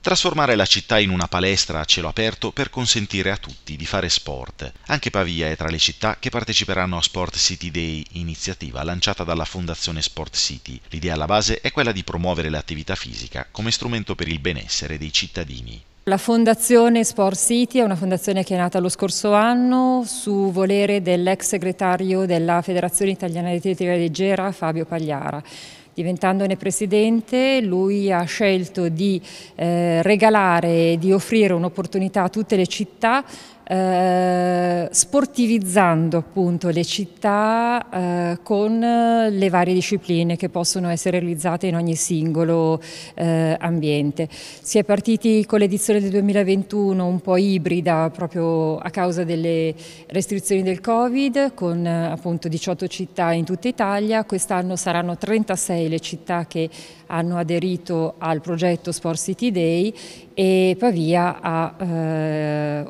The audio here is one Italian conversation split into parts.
Trasformare la città in una palestra a cielo aperto per consentire a tutti di fare sport. Anche Pavia è tra le città che parteciperanno a Sport City Day, iniziativa lanciata dalla Fondazione Sport City. L'idea alla base è quella di promuovere l'attività fisica come strumento per il benessere dei cittadini. La fondazione Sport City è una fondazione che è nata lo scorso anno su volere dell'ex segretario della Federazione Italiana di Atletica Leggera Fabio Pagliara diventandone presidente, lui ha scelto di eh, regalare, di offrire un'opportunità a tutte le città eh, sportivizzando appunto le città eh, con eh, le varie discipline che possono essere realizzate in ogni singolo eh, ambiente. Si è partiti con l'edizione del 2021 un po' ibrida proprio a causa delle restrizioni del Covid con eh, appunto 18 città in tutta Italia, quest'anno saranno 36 le città che hanno aderito al progetto Sport City Day e Pavia ha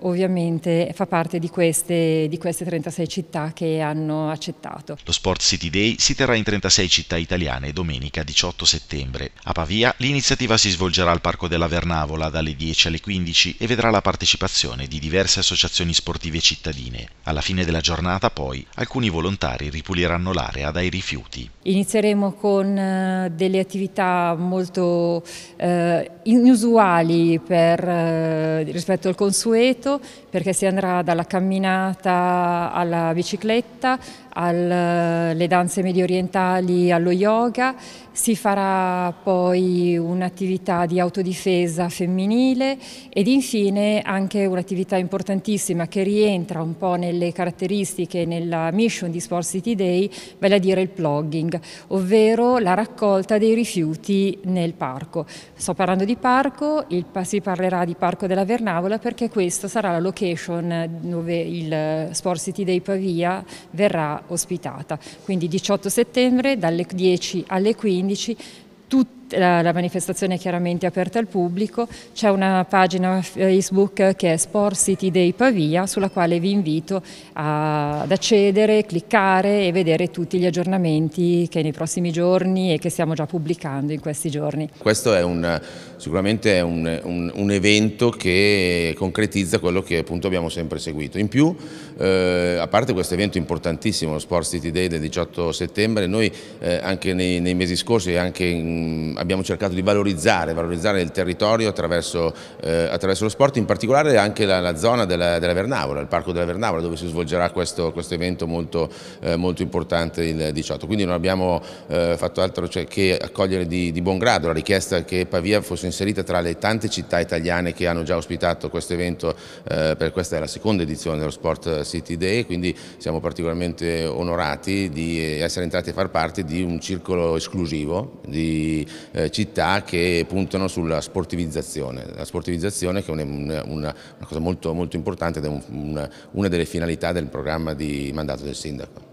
ovviamente parte, fa parte di queste, di queste 36 città che hanno accettato. Lo Sport City Day si terrà in 36 città italiane domenica 18 settembre. A Pavia l'iniziativa si svolgerà al Parco della Vernavola dalle 10 alle 15 e vedrà la partecipazione di diverse associazioni sportive cittadine. Alla fine della giornata poi alcuni volontari ripuliranno l'area dai rifiuti. Inizieremo con eh, delle attività molto eh, inusuali per, eh, rispetto al consueto perché si andrà dalla camminata alla bicicletta, alle danze medio orientali, allo yoga, si farà poi un'attività di autodifesa femminile ed infine anche un'attività importantissima che rientra un po' nelle caratteristiche, nella mission di Sports City Day, vale a dire il plugging, ovvero la raccolta dei rifiuti nel parco. Sto parlando di parco, il, si parlerà di Parco della Vernavola perché questa sarà la location location dove il eh, Sport City dei Pavia verrà ospitata. Quindi 18 settembre dalle 10 alle 15 tutti la, la manifestazione è chiaramente aperta al pubblico, c'è una pagina Facebook che è Sport City Day Pavia sulla quale vi invito a, ad accedere, cliccare e vedere tutti gli aggiornamenti che nei prossimi giorni e che stiamo già pubblicando in questi giorni. Questo è un, sicuramente è un, un, un, evento che concretizza quello che appunto abbiamo sempre seguito. In più, eh, a parte questo evento importantissimo, lo Sport City Day del 18 settembre, noi eh, anche nei, nei, mesi scorsi e anche in, abbiamo cercato di valorizzare, valorizzare il territorio attraverso, eh, attraverso, lo sport, in particolare anche la, la zona della, della, Vernavola, il parco della Vernavola dove si svolgerà questo, questo evento molto, eh, molto, importante il 18. Quindi non abbiamo eh, fatto altro cioè, che accogliere di, di, buon grado la richiesta che Pavia fosse inserita tra le tante città italiane che hanno già ospitato questo evento, eh, per questa è la seconda edizione dello Sport City Day, quindi siamo particolarmente onorati di eh, essere entrati a far parte di un circolo esclusivo di eh, città che puntano sulla sportivizzazione, la sportivizzazione che è una, una, una cosa molto, molto importante ed è un, una, una delle finalità del programma di mandato del sindaco.